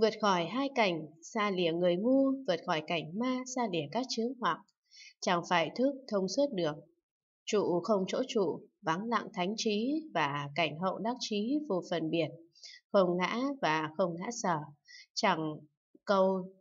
Vượt khỏi hai cảnh, xa lìa người ngu, vượt khỏi cảnh ma, xa lìa các chướng hoặc. Chẳng phải thức thông suốt được. Trụ không chỗ trụ, vắng lặng thánh trí và cảnh hậu đắc trí vô phần biệt. Không ngã và không ngã sở. Chẳng cầu